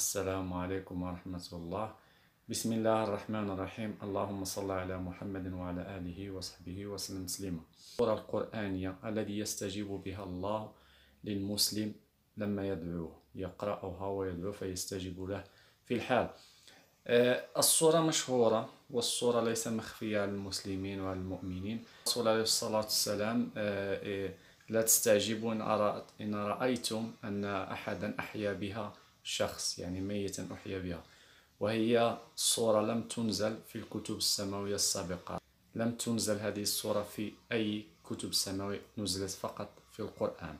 السلام عليكم ورحمة الله بسم الله الرحمن الرحيم اللهم صل على محمد وعلى آله وصحبه وسلم تسليما الصورة القرآنية الذي يستجيب بها الله للمسلم لما يدعوه يقرأها ويدعو فيستجيب له في الحال آه، الصورة مشهورة والصورة ليس مخفية على المسلمين وعلى المؤمنين الرسول عليه الصلاة والسلام آه، آه، لا تستعجبوا إن رأيتم أن أحدا أحيا بها شخص يعني ميتا أحيا بها وهي صورة لم تنزل في الكتب السماوية السابقة لم تنزل هذه الصورة في أي كتب سماوية نزلت فقط في القرآن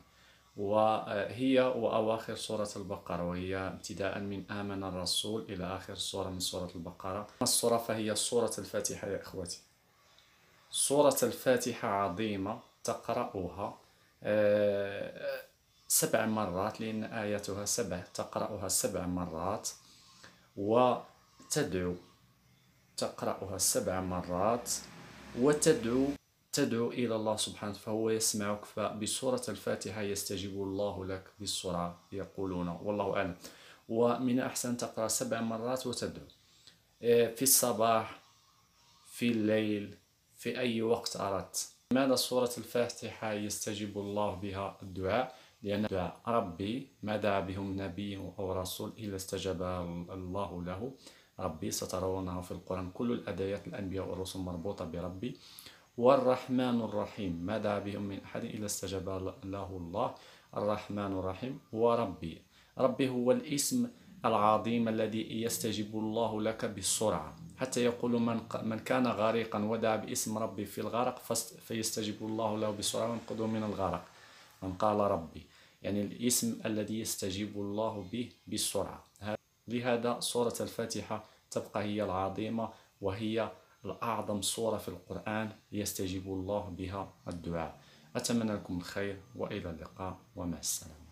وهي وأواخر سورة البقرة وهي ابتداء من آمن الرسول إلى آخر سورة من سورة البقرة الصورة فهي سورة الفاتحة يا إخوتي سورة الفاتحة عظيمة تقرأها آه، سبع مرات لأن آياتها سبع تقرأها سبع مرات وتدعو تقرأها سبع مرات وتدعو تدعو إلى الله سبحانه فهو يسمعك فبسورة الفاتحة يستجيب الله لك بالسرعة يقولون والله أعلم ومن أحسن تقرأ سبع مرات وتدعو إيه، في الصباح في الليل في أي وقت أردت ماذا سورة الفاتحة يستجيب الله بها الدعاء لأن ربي ما دعا بهم نبي أو رسول إلا استجاب الله له ربي سترونه في القرآن كل الأدايات الأنبياء والرسل مربوطة بربي والرحمن الرحيم ما دعا بهم من أحد إلا استجاب له الله الرحمن الرحيم هو ربي ربي هو الاسم العظيم الذي يستجيب الله لك بسرعة حتى يقول من, من كان غارقا ودعا باسم ربي في الغرق فيستجيب الله له بسرعة وينقذه من الغرق من قال ربي يعني الاسم الذي يستجيب الله به بسرعة لهذا سورة الفاتحة تبقى هي العظيمة وهي الأعظم سورة في القرآن يستجيب الله بها الدعاء أتمنى لكم الخير وإلى اللقاء ومع السلامة